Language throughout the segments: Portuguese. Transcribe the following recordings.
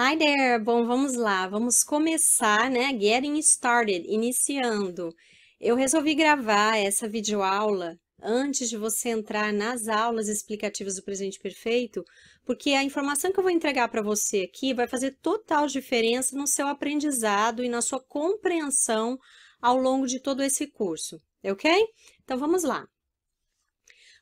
Hi there! Bom, vamos lá, vamos começar, né? Getting started, iniciando. Eu resolvi gravar essa videoaula antes de você entrar nas aulas explicativas do presente perfeito, porque a informação que eu vou entregar para você aqui vai fazer total diferença no seu aprendizado e na sua compreensão ao longo de todo esse curso, ok? Então, vamos lá.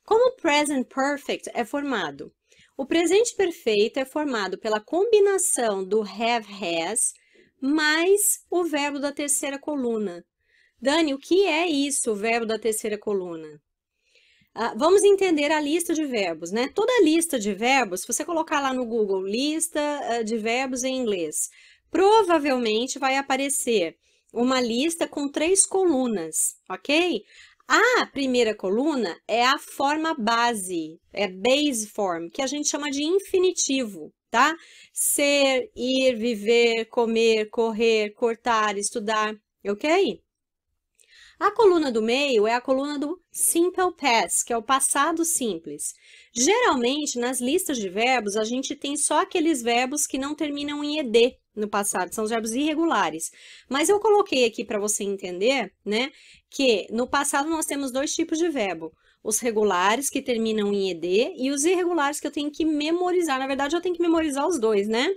Como o Present Perfect é formado? O presente perfeito é formado pela combinação do have has mais o verbo da terceira coluna. Dani, o que é isso, o verbo da terceira coluna? Ah, vamos entender a lista de verbos, né? Toda lista de verbos, se você colocar lá no Google lista ah, de verbos em inglês, provavelmente vai aparecer uma lista com três colunas, ok? A primeira coluna é a forma base, é base form, que a gente chama de infinitivo, tá? Ser, ir, viver, comer, correr, cortar, estudar, ok? A coluna do meio é a coluna do simple past, que é o passado simples. Geralmente, nas listas de verbos, a gente tem só aqueles verbos que não terminam em ed, no passado, são os verbos irregulares. Mas eu coloquei aqui para você entender, né, que no passado nós temos dois tipos de verbo. Os regulares, que terminam em ED, e os irregulares, que eu tenho que memorizar. Na verdade, eu tenho que memorizar os dois, né?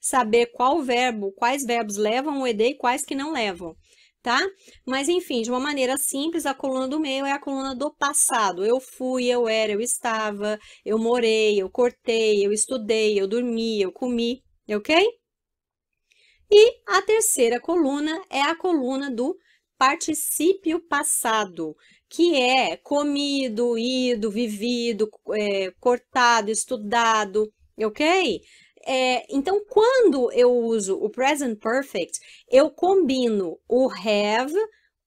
Saber qual verbo, quais verbos levam o ED e quais que não levam, tá? Mas, enfim, de uma maneira simples, a coluna do meio é a coluna do passado. Eu fui, eu era, eu estava, eu morei, eu cortei, eu estudei, eu dormi, eu comi, ok? E a terceira coluna é a coluna do particípio passado, que é comido, ido, vivido, é, cortado, estudado, ok? É, então, quando eu uso o present perfect, eu combino o have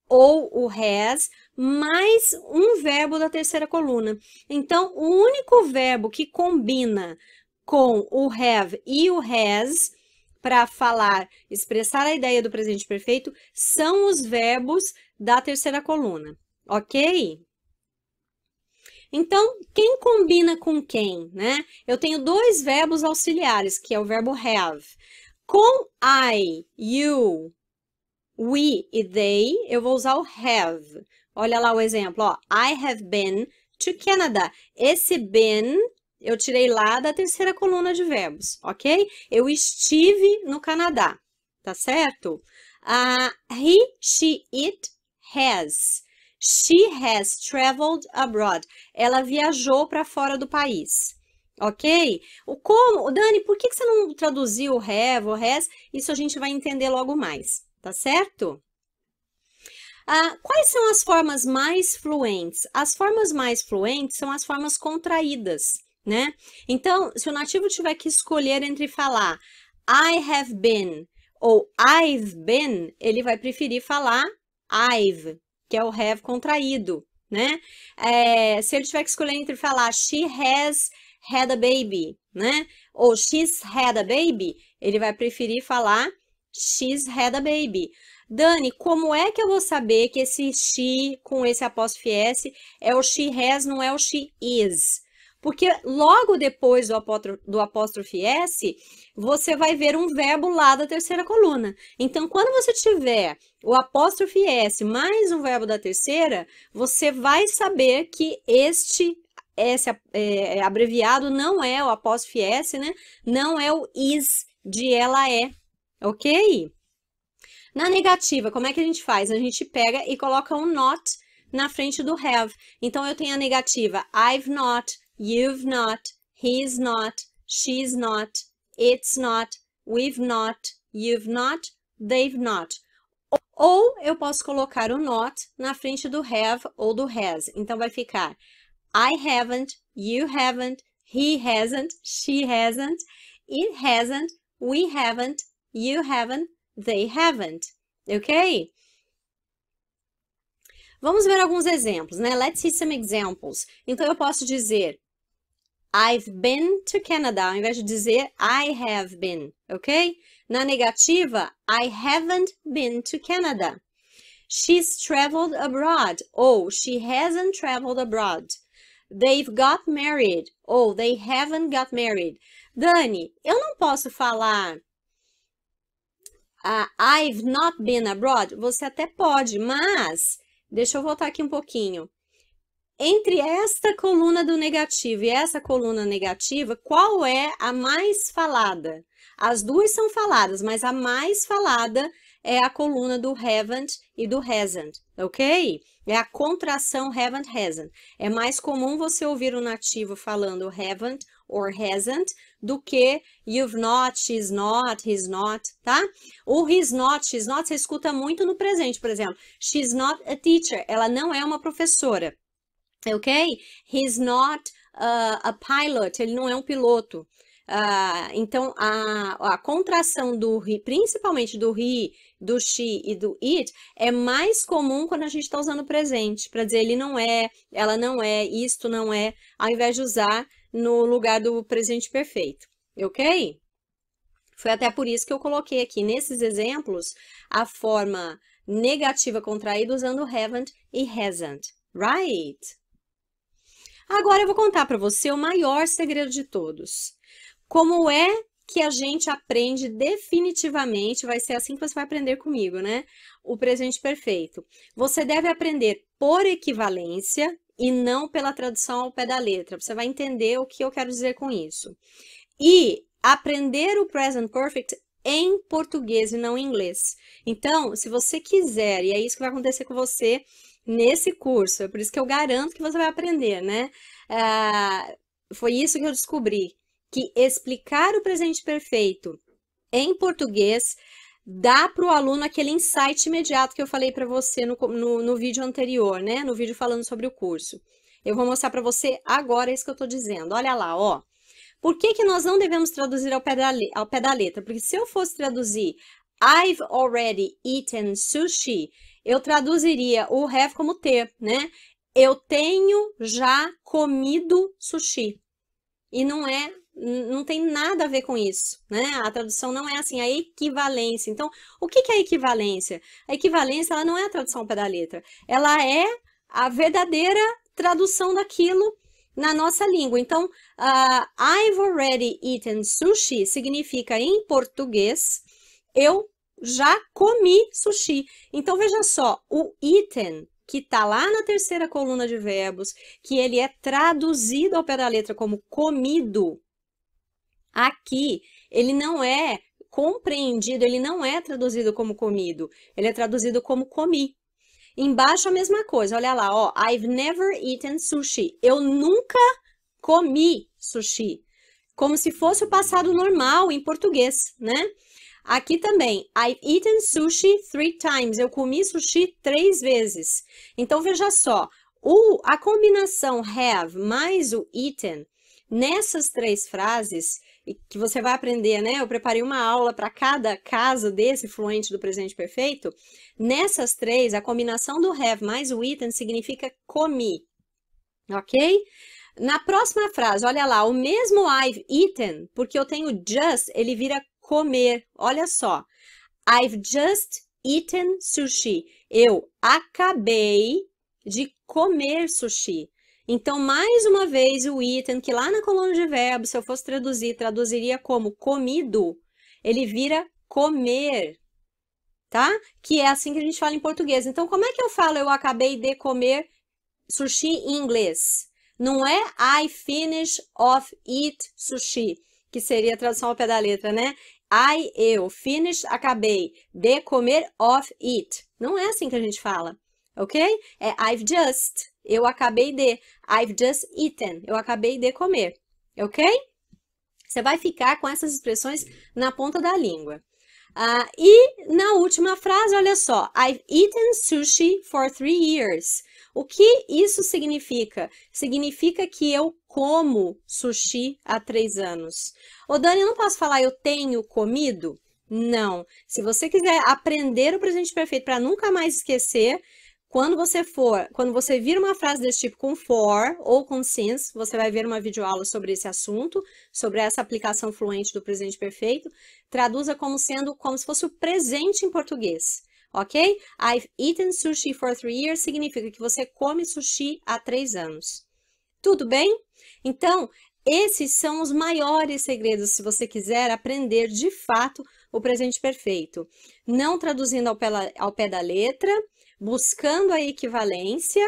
ou o has mais um verbo da terceira coluna. Então, o único verbo que combina com o have e o has para falar, expressar a ideia do presente perfeito são os verbos da terceira coluna, ok? Então, quem combina com quem, né? Eu tenho dois verbos auxiliares, que é o verbo have. Com I, you, we e they, eu vou usar o have. Olha lá o exemplo, ó. I have been to Canada. Esse been eu tirei lá da terceira coluna de verbos, ok? Eu estive no Canadá, tá certo? Uh, he, she, it, has. She has traveled abroad. Ela viajou para fora do país. Ok? O como, Dani, por que, que você não traduziu o have ou has? Isso a gente vai entender logo mais, tá certo? Ah, quais são as formas mais fluentes? As formas mais fluentes são as formas contraídas né? Então, se o nativo tiver que escolher entre falar I have been ou I've been, ele vai preferir falar I've, que é o have contraído, né? É, se ele tiver que escolher entre falar she has had a baby, né? Ou she's had a baby, ele vai preferir falar she's had a baby. Dani, como é que eu vou saber que esse she com esse apóstrofe s é o she has, não é o she is? Porque logo depois do, do apóstrofe S, você vai ver um verbo lá da terceira coluna. Então, quando você tiver o apóstrofe S mais um verbo da terceira, você vai saber que este S é, é, abreviado não é o apóstrofe S, né? Não é o is de ela é, ok? Na negativa, como é que a gente faz? A gente pega e coloca um not na frente do have. Então, eu tenho a negativa I've not, you've not, he's not, she's not, it's not, we've not, you've not, they've not. Ou eu posso colocar o not na frente do have ou do has. Então, vai ficar I haven't, you haven't, he hasn't, she hasn't, it hasn't, we haven't, you haven't, they haven't. Ok? Vamos ver alguns exemplos, né? Let's see some examples. Então, eu posso dizer, I've been to Canada, ao invés de dizer I have been, ok? Na negativa, I haven't been to Canada. She's traveled abroad, ou oh, she hasn't traveled abroad. They've got married, ou oh, they haven't got married. Dani, eu não posso falar uh, I've not been abroad. Você até pode, mas deixa eu voltar aqui um pouquinho entre esta coluna do negativo e essa coluna negativa, qual é a mais falada? As duas são faladas, mas a mais falada é a coluna do haven't e do hasn't, ok? É a contração haven't, hasn't. É mais comum você ouvir um nativo falando haven't or hasn't do que you've not, she's not, he's not, tá? O he's not, she's not, você escuta muito no presente, por exemplo. She's not a teacher, ela não é uma professora ok? He's not uh, a pilot, ele não é um piloto. Uh, então, a, a contração do he, principalmente do he, do she e do it, é mais comum quando a gente está usando o presente, para dizer ele não é, ela não é, isto não é, ao invés de usar no lugar do presente perfeito, ok? Foi até por isso que eu coloquei aqui, nesses exemplos, a forma negativa contraída usando haven't e hasn't, right? Agora eu vou contar para você o maior segredo de todos. Como é que a gente aprende definitivamente, vai ser assim que você vai aprender comigo, né? O presente perfeito. Você deve aprender por equivalência e não pela tradução ao pé da letra. Você vai entender o que eu quero dizer com isso. E aprender o present perfect em português e não em inglês. Então, se você quiser, e é isso que vai acontecer com você, nesse curso. É por isso que eu garanto que você vai aprender, né? Ah, foi isso que eu descobri, que explicar o presente perfeito em português dá para o aluno aquele insight imediato que eu falei para você no, no, no, vídeo anterior, né? No vídeo falando sobre o curso. Eu vou mostrar para você agora isso que eu estou dizendo. Olha lá, ó. Por que, que nós não devemos traduzir ao pé, da, ao pé da letra? Porque se eu fosse traduzir I've already eaten sushi, eu traduziria o have como ter, né? Eu tenho já comido sushi. E não é, não tem nada a ver com isso, né? A tradução não é assim, a equivalência. Então, o que, que é equivalência? A equivalência, ela não é a tradução pé da letra. Ela é a verdadeira tradução daquilo na nossa língua. Então, uh, I've already eaten sushi significa em português, eu já comi sushi. Então veja só, o item que está lá na terceira coluna de verbos, que ele é traduzido ao pé da letra como comido. Aqui ele não é compreendido, ele não é traduzido como comido, ele é traduzido como comi. Embaixo a mesma coisa, olha lá, ó, I've never eaten sushi. Eu nunca comi sushi. Como se fosse o passado normal em português, né? Aqui também, I've eaten sushi three times. Eu comi sushi três vezes. Então, veja só, o, a combinação have mais o eaten nessas três frases, que você vai aprender, né? Eu preparei uma aula para cada caso desse fluente do presente perfeito. Nessas três, a combinação do have mais o eaten significa comi, ok? Na próxima frase, olha lá, o mesmo I've eaten, porque eu tenho just, ele vira comer. Olha só. I've just eaten sushi. Eu acabei de comer sushi. Então, mais uma vez, o item, que lá na coluna de verbo, se eu fosse traduzir, traduziria como comido, ele vira comer, tá? Que é assim que a gente fala em português. Então, como é que eu falo eu acabei de comer sushi em inglês? Não é I finish of eat sushi, que seria a tradução ao pé da letra, né? I, eu, finish acabei de comer, of, eat Não é assim que a gente fala, ok? É I've just, eu acabei de. I've just eaten, eu acabei de comer, ok? Você vai ficar com essas expressões na ponta da língua. Uh, e na última frase, olha só, I've eaten sushi for three years. O que isso significa? Significa que eu como sushi há três anos. Ô, Dani, eu não posso falar eu tenho comido? Não. Se você quiser aprender o presente perfeito para nunca mais esquecer, quando você for, quando você vir uma frase desse tipo com for ou com since, você vai ver uma videoaula sobre esse assunto, sobre essa aplicação fluente do presente perfeito, traduza como sendo como se fosse o presente em português. Ok? I've eaten sushi for three years significa que você come sushi há três anos. Tudo bem? Então, esses são os maiores segredos se você quiser aprender de fato o presente perfeito. Não traduzindo ao pé, ao pé da letra, buscando a equivalência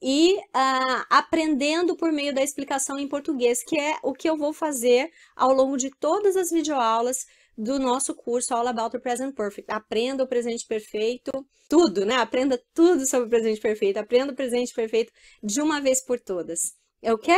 e uh, aprendendo por meio da explicação em português, que é o que eu vou fazer ao longo de todas as videoaulas do nosso curso All About the Present Perfect. Aprenda o presente perfeito, tudo, né? Aprenda tudo sobre o presente perfeito, aprenda o presente perfeito de uma vez por todas, ok?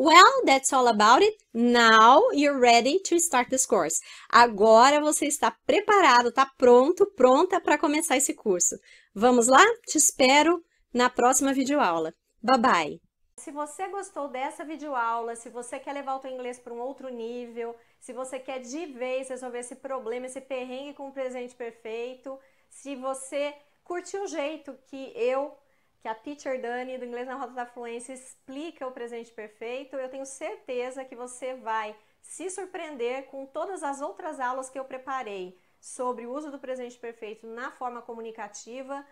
Well, that's all about it. Now you're ready to start this course. Agora você está preparado, está pronto, pronta para começar esse curso. Vamos lá? Te espero na próxima videoaula. Bye bye! Se você gostou dessa videoaula, se você quer levar o seu inglês para um outro nível, se você quer de vez resolver esse problema, esse perrengue com o presente perfeito, se você curtiu o jeito que eu que a Teacher Dani do Inglês na Rota da Fluência explica o presente perfeito. Eu tenho certeza que você vai se surpreender com todas as outras aulas que eu preparei sobre o uso do presente perfeito na forma comunicativa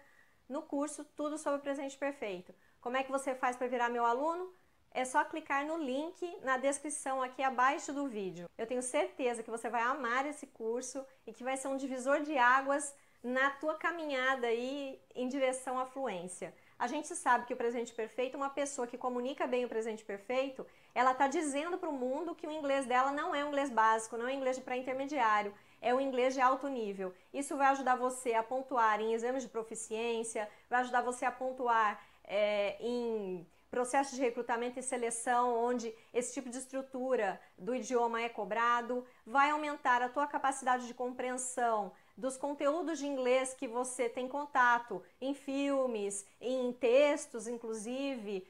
no curso Tudo sobre o Presente Perfeito. Como é que você faz para virar meu aluno? É só clicar no link na descrição aqui abaixo do vídeo. Eu tenho certeza que você vai amar esse curso e que vai ser um divisor de águas na tua caminhada aí em direção à fluência. A gente sabe que o presente perfeito, uma pessoa que comunica bem o presente perfeito, ela está dizendo para o mundo que o inglês dela não é um inglês básico, não é um inglês para intermediário, é um inglês de alto nível. Isso vai ajudar você a pontuar em exames de proficiência, vai ajudar você a pontuar é, em processos de recrutamento e seleção, onde esse tipo de estrutura do idioma é cobrado, vai aumentar a tua capacidade de compreensão dos conteúdos de inglês que você tem contato em filmes, em textos, inclusive.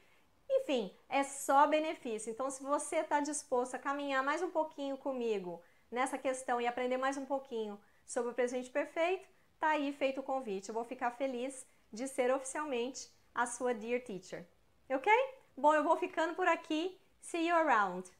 Enfim, é só benefício. Então, se você está disposto a caminhar mais um pouquinho comigo nessa questão e aprender mais um pouquinho sobre o presente perfeito, tá aí feito o convite. Eu vou ficar feliz de ser oficialmente a sua Dear Teacher. Ok? Bom, eu vou ficando por aqui. See you around!